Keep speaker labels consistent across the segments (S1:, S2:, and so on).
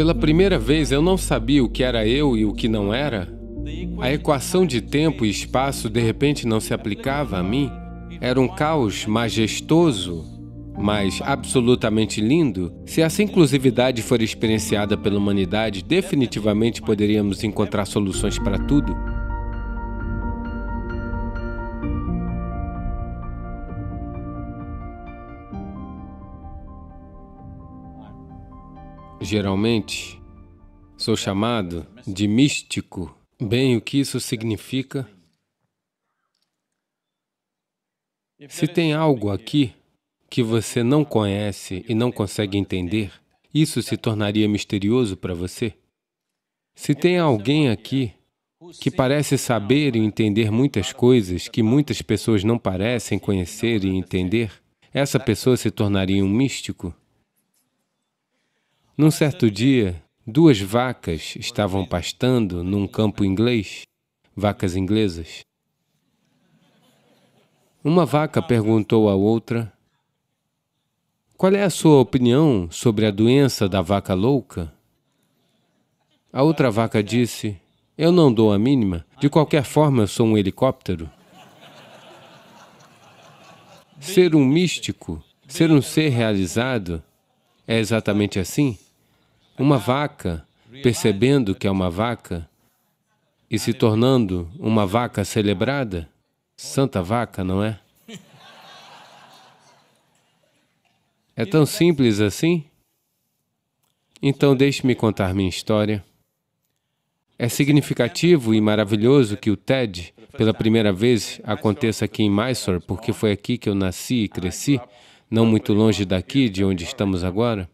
S1: Pela primeira vez eu não sabia o que era eu e o que não era. A equação de tempo e espaço de repente não se aplicava a mim. Era um caos majestoso, mas absolutamente lindo. Se essa inclusividade for experienciada pela humanidade, definitivamente poderíamos encontrar soluções para tudo. Geralmente, sou chamado de místico. Bem, o que isso significa? Se tem algo aqui que você não conhece e não consegue entender, isso se tornaria misterioso para você? Se tem alguém aqui que parece saber e entender muitas coisas que muitas pessoas não parecem conhecer e entender, essa pessoa se tornaria um místico? Num certo dia, duas vacas estavam pastando num campo inglês, vacas inglesas. Uma vaca perguntou à outra, qual é a sua opinião sobre a doença da vaca louca? A outra vaca disse, eu não dou a mínima, de qualquer forma eu sou um helicóptero. Ser um místico, ser um ser realizado, é exatamente assim. Uma vaca, percebendo que é uma vaca e se tornando uma vaca celebrada, santa vaca, não é? É tão simples assim? Então, deixe-me contar minha história. É significativo e maravilhoso que o TED, pela primeira vez, aconteça aqui em Mysore, porque foi aqui que eu nasci e cresci, não muito longe daqui, de onde estamos agora.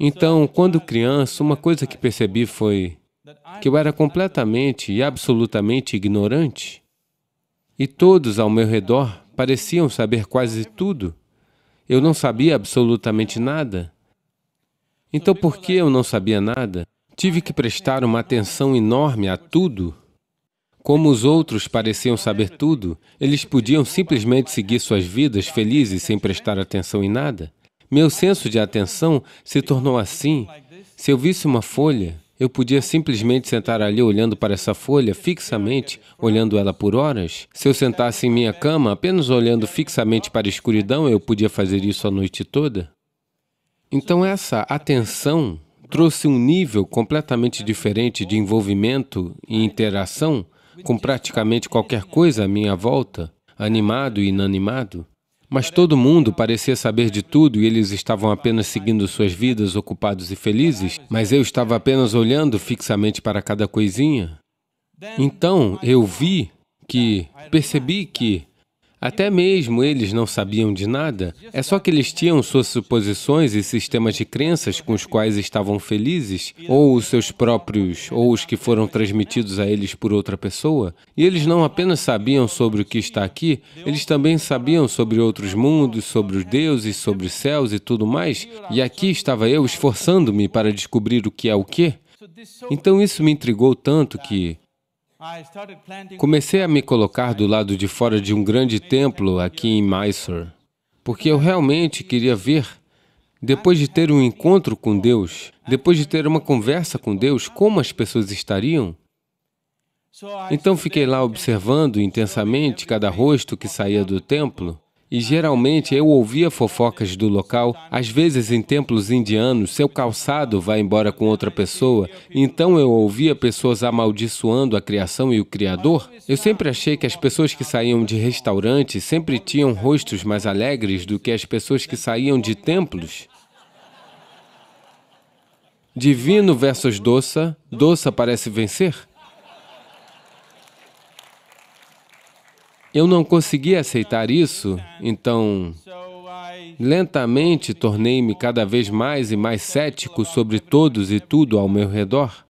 S1: Então, quando criança, uma coisa que percebi foi que eu era completamente e absolutamente ignorante. E todos ao meu redor pareciam saber quase tudo. Eu não sabia absolutamente nada. Então, por que eu não sabia nada? Tive que prestar uma atenção enorme a tudo. Como os outros pareciam saber tudo, eles podiam simplesmente seguir suas vidas felizes sem prestar atenção em nada. Meu senso de atenção se tornou assim. Se eu visse uma folha, eu podia simplesmente sentar ali olhando para essa folha fixamente, olhando ela por horas. Se eu sentasse em minha cama apenas olhando fixamente para a escuridão, eu podia fazer isso a noite toda. Então, essa atenção trouxe um nível completamente diferente de envolvimento e interação com praticamente qualquer coisa à minha volta, animado e inanimado. Mas todo mundo parecia saber de tudo e eles estavam apenas seguindo suas vidas ocupados e felizes, mas eu estava apenas olhando fixamente para cada coisinha. Então eu vi que, percebi que até mesmo eles não sabiam de nada, é só que eles tinham suas suposições e sistemas de crenças com os quais estavam felizes, ou os seus próprios, ou os que foram transmitidos a eles por outra pessoa. E eles não apenas sabiam sobre o que está aqui, eles também sabiam sobre outros mundos, sobre os deuses, sobre os céus e tudo mais, e aqui estava eu esforçando-me para descobrir o que é o quê. Então isso me intrigou tanto que, Comecei a me colocar do lado de fora de um grande templo aqui em Mysore, porque eu realmente queria ver, depois de ter um encontro com Deus, depois de ter uma conversa com Deus, como as pessoas estariam. Então fiquei lá observando intensamente cada rosto que saía do templo e geralmente eu ouvia fofocas do local. Às vezes, em templos indianos, seu calçado vai embora com outra pessoa, então eu ouvia pessoas amaldiçoando a criação e o Criador. Eu sempre achei que as pessoas que saíam de restaurantes sempre tinham rostos mais alegres do que as pessoas que saíam de templos. Divino versus doça, doça parece vencer. Eu não consegui aceitar isso, então lentamente tornei-me cada vez mais e mais cético sobre todos e tudo ao meu redor.